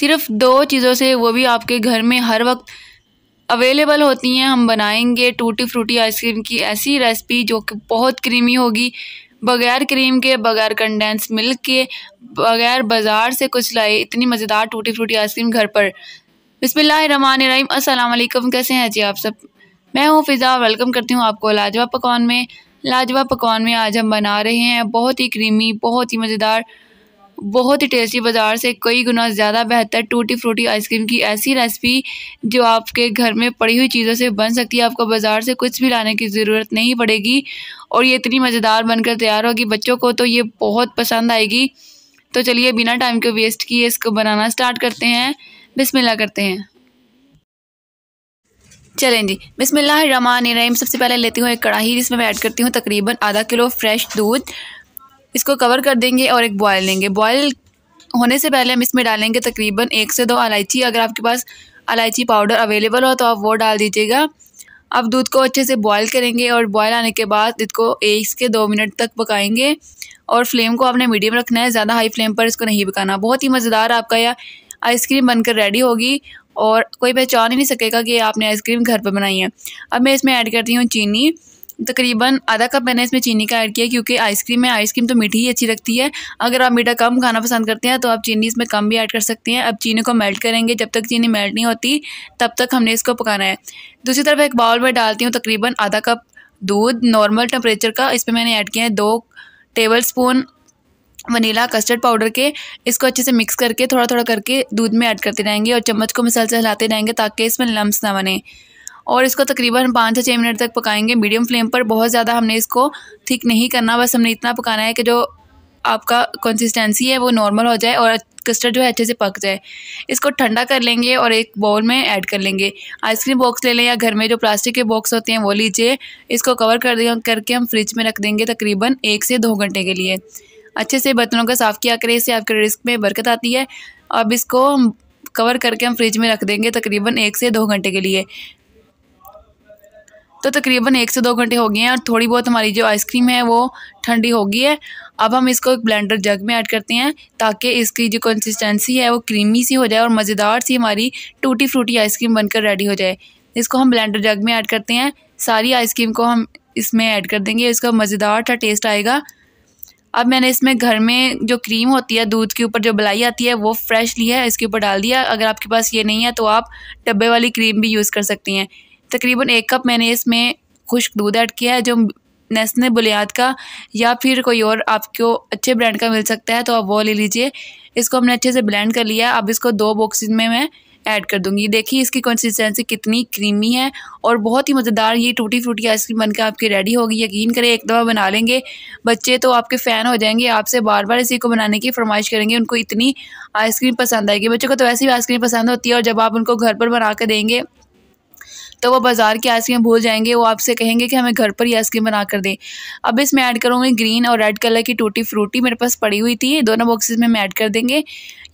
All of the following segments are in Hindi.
सिर्फ दो चीज़ों से वो भी आपके घर में हर वक्त अवेलेबल होती हैं हम बनाएंगे टूटी फ्रूटी आइसक्रीम की ऐसी रेसिपी जो कि बहुत क्रीमी होगी बगैर क्रीम के बगैर कंडेंस मिल्क के बगैर बाज़ार से कुछ लाए इतनी मज़ेदार टूटी फ्रूटी आइसक्रीम घर पर अस्सलाम वालेकुम कैसे हैं जी आप सब मैं हूँ फ़िज़ा वेलकम करती हूँ आपको लाजवाब पकवान में लाजवाब पकवान में आज हम बना रहे हैं बहुत ही क्रीमी बहुत ही मज़ेदार बहुत ही टेस्टी बाज़ार से कई गुना ज़्यादा बेहतर टूटी फ्रूटी आइसक्रीम की ऐसी रेसिपी जो आपके घर में पड़ी हुई चीज़ों से बन सकती है आपको बाज़ार से कुछ भी लाने की ज़रूरत नहीं पड़ेगी और ये इतनी मज़ेदार बनकर तैयार होगी बच्चों को तो ये बहुत पसंद आएगी तो चलिए बिना टाइम के वेस्ट किए इसको बनाना स्टार्ट करते हैं बिस्मिल्लाह करते हैं चलें जी बिसमिल्लाम सबसे पहले लेती हूँ एक कढ़ाई जिसमें मैं ऐड करती हूँ तकरीबन आधा किलो फ्रेश दूध इसको कवर कर देंगे और एक बॉयल लेंगे बॉयल होने से पहले हम इसमें डालेंगे तकरीबन एक से दो इलायची अगर आपके पास इलायची पाउडर अवेलेबल हो तो आप वो डाल दीजिएगा अब दूध को अच्छे से बॉयल करेंगे और बॉयल आने के बाद दूध को एक से दो मिनट तक पकाएंगे और फ्लेम को आपने मीडियम रखना है ज़्यादा हाई फ्लेम पर इसको नहीं पकाना बहुत ही मज़ेदार आपका यह आइसक्रीम बनकर रेडी होगी और कोई पहचान ही नहीं सकेगा कि आपने आइसक्रीम घर पर बनाई है अब मैं इसमें ऐड करती हूँ चीनी तकरीबन आधा कप मैंने इसमें चीनी का ऐड किया क्योंकि आइसक्रीम है आइसक्रीम तो मीठी ही अच्छी लगती है अगर आप मीठा कम खाना पसंद करते हैं तो आप चीनी इसमें कम भी ऐड कर सकते हैं अब चीनी को मेल्ट करेंगे जब तक चीनी मेल्ट नहीं होती तब तक हमने इसको पकाना है दूसरी तरफ एक बाउल में डालती हूँ तकरीबन आधा कप दूध नॉर्मल टेम्परेचर का इसमें मैंने ऐड किया है दो tablespoon vanilla custard powder के इसको अच्छे से मिक्स करके थोड़ा थोड़ा करके दूध में ऐड करते रहेंगे और चम्मच को मिसाल से हिलाते रहेंगे ताकि इसमें लम्स ना बने और इसको तकरीबन पाँच से छः मिनट तक पकाएंगे मीडियम फ्लेम पर बहुत ज़्यादा हमने इसको ठीक नहीं करना बस हमने इतना पकाना है कि जो आपका कंसिस्टेंसी है वो नॉर्मल हो जाए और कस्टर्ड जो है अच्छे से पक जाए इसको ठंडा कर लेंगे और एक बाउल में ऐड कर लेंगे आइसक्रीम बॉक्स ले लें या घर में जो प्लास्टिक के बॉक्स होते हैं वो लीजिए इसको कवर कर दें करके हम फ्रिज में रख देंगे तकरीबन एक से दो घंटे के लिए अच्छे से बर्तनों का साफ़ किया करें इससे आपके रिस्क में बरकत आती है अब इसको हम कवर करके हम फ्रिज में रख देंगे तकरीबन एक से दो घंटे के लिए तो तकरीबन एक से दो घंटे हो गए हैं और थोड़ी बहुत हमारी जो आइसक्रीम है वो ठंडी हो गई है अब हम इसको एक ब्लेंडर जग में ऐड करते हैं ताकि इसकी जो कंसिस्टेंसी है वो क्रीमी सी हो जाए और मज़ेदार सी हमारी टूटी फ्रूटी आइसक्रीम बनकर रेडी हो जाए इसको हम ब्लेंडर जग में ऐड करते हैं सारी आइसक्रीम को हम इसमें ऐड कर देंगे इसका मज़ेदार सा टेस्ट आएगा अब मैंने इसमें घर में जो क्रीम होती है दूध के ऊपर जो बलाई आती है वो फ्रेश ली है इसके ऊपर डाल दिया अगर आपके पास ये नहीं है तो आप डब्बे वाली क्रीम भी यूज़ कर सकती हैं तकरीबन एक कप मैंने इसमें खुश्क दूध ऐड किया है जो नेस्ने बुनियाद का या फिर कोई और आपको अच्छे ब्रांड का मिल सकता है तो आप वो ले लीजिए इसको हमने अच्छे से ब्लेंड कर लिया है अब इसको दो बॉक्सिस में मैं ऐड कर दूंगी देखिए इसकी कंसिस्टेंसी कितनी क्रीमी है और बहुत ही मज़ेदार ये टूटी फ्रूटी आइसक्रीम बनकर आपकी रेडी होगी यकीन करें एक दफ़ा बना लेंगे बच्चे तो आपके फ़ैन हो जाएंगे आपसे बार बार इसी को बनाने की फरमाइश करेंगे उनको इतनी आइसक्रीम पसंद आएगी बच्चों को तो वैसे भी आइसक्रीम पसंद होती है और जब आप उनको घर पर बना कर देंगे तो वो बाज़ार की आइसक्रीम भूल जाएंगे वो आपसे कहेंगे कि हमें घर पर ही आइसक्रीम बना कर दें अब इसमें ऐड करूँगी ग्रीन और रेड कलर की टूटी फ्रूटी मेरे पास पड़ी हुई थी दोनों बॉक्सेज में हम ऐड कर देंगे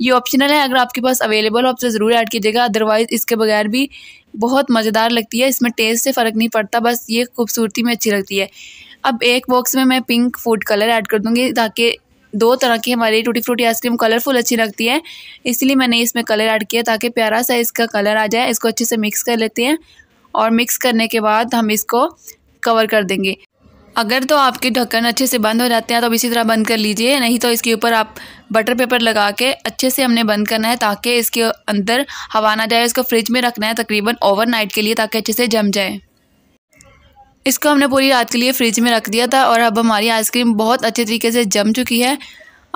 ये ऑप्शनल है अगर आपके पास अवेलेबल हो आप तो ज़रूर ऐड कीजिएगा अदरवाइज़ इसके बगैर भी बहुत मज़ेदार लगती है इसमें टेस्ट से फ़र्क नहीं पड़ता बस ये खूबसूरती में अच्छी लगती है अब एक बॉक्स में मैं पिंक फूड कलर ऐड कर दूँगी ताकि दो तरह की हमारी टूटी फ्रूटी आइसक्रीम कलरफुल अच्छी लगती है इसलिए मैंने इसमें कलर ऐड किया ताकि प्यारा सा इसका कलर आ जाए इसको अच्छे से मिक्स कर लेते हैं और मिक्स करने के बाद हम इसको कवर कर देंगे अगर तो आपके ढक्कन अच्छे से बंद हो जाते हैं तो अब इसी तरह बंद कर लीजिए नहीं तो इसके ऊपर आप बटर पेपर लगा के अच्छे से हमने बंद करना है ताकि इसके अंदर हवा ना जाए इसको फ्रिज में रखना है तकरीबन ओवरनाइट के लिए ताकि अच्छे से जम जाए इसको हमने पूरी रात के लिए फ्रिज में रख दिया था और अब हमारी आइसक्रीम बहुत अच्छे तरीके से जम चुकी है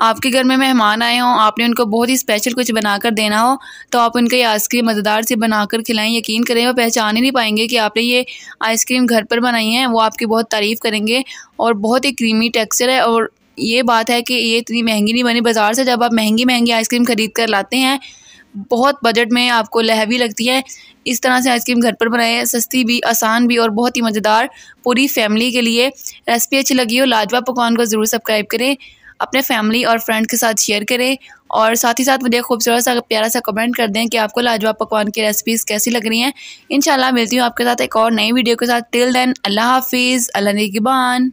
आपके घर में मेहमान आए हों आपने उनको बहुत ही स्पेशल कुछ बनाकर देना हो तो आप उनको ये आइसक्रीम मज़ेदार से बनाकर खिलाएं यकीन करें वो पहचान ही नहीं पाएंगे कि आपने ये आइसक्रीम घर पर बनाई है वो आपकी बहुत तारीफ़ करेंगे और बहुत ही क्रीमी टेक्सचर है और ये बात है कि ये इतनी महंगी नहीं बनी बाज़ार से जब आप महंगी महंगी आइसक्रीम ख़रीद कर लाते हैं बहुत बजट में आपको लहवी लगती है इस तरह से आइसक्रीम घर पर बनाए सस्ती भी आसान भी और बहुत ही मज़ेदार पूरी फैमिली के लिए रेसिपी अच्छी लगी हो लाजवाब पकवान को ज़रूर सब्सक्राइब करें अपने फैमिली और फ्रेंड के साथ शेयर करें और साथ ही साथ मुझे खूबसूरत सा प्यारा सा कमेंट कर दें कि आपको लाजवाब पकवान की रेसिपीज़ कैसी लग रही हैं इन मिलती हूँ आपके साथ एक और नई वीडियो के साथ टिल देन अल्लाह हाफिज़ अल्लाह नगबान